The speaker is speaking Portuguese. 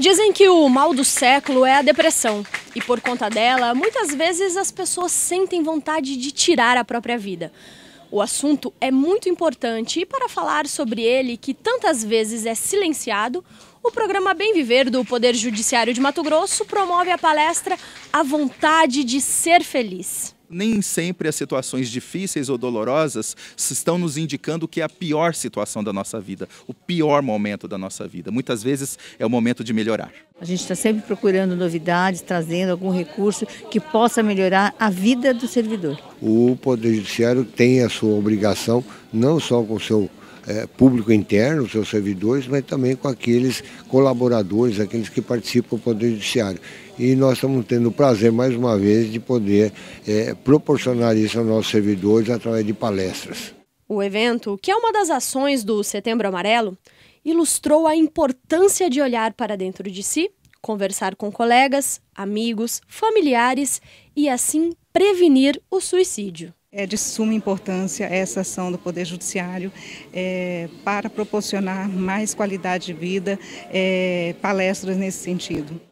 Dizem que o mal do século é a depressão. E por conta dela, muitas vezes as pessoas sentem vontade de tirar a própria vida. O assunto é muito importante e para falar sobre ele, que tantas vezes é silenciado, o programa Bem Viver do Poder Judiciário de Mato Grosso promove a palestra A Vontade de Ser Feliz nem sempre as situações difíceis ou dolorosas estão nos indicando que é a pior situação da nossa vida, o pior momento da nossa vida. Muitas vezes é o momento de melhorar. A gente está sempre procurando novidades, trazendo algum recurso que possa melhorar a vida do servidor. O Poder Judiciário tem a sua obrigação, não só com o seu é, público interno, seus servidores, mas também com aqueles colaboradores, aqueles que participam do Poder Judiciário. E nós estamos tendo o prazer, mais uma vez, de poder é, proporcionar isso aos nossos servidores através de palestras. O evento, que é uma das ações do Setembro Amarelo, ilustrou a importância de olhar para dentro de si, conversar com colegas, amigos, familiares e assim prevenir o suicídio. É de suma importância essa ação do Poder Judiciário é, para proporcionar mais qualidade de vida, é, palestras nesse sentido.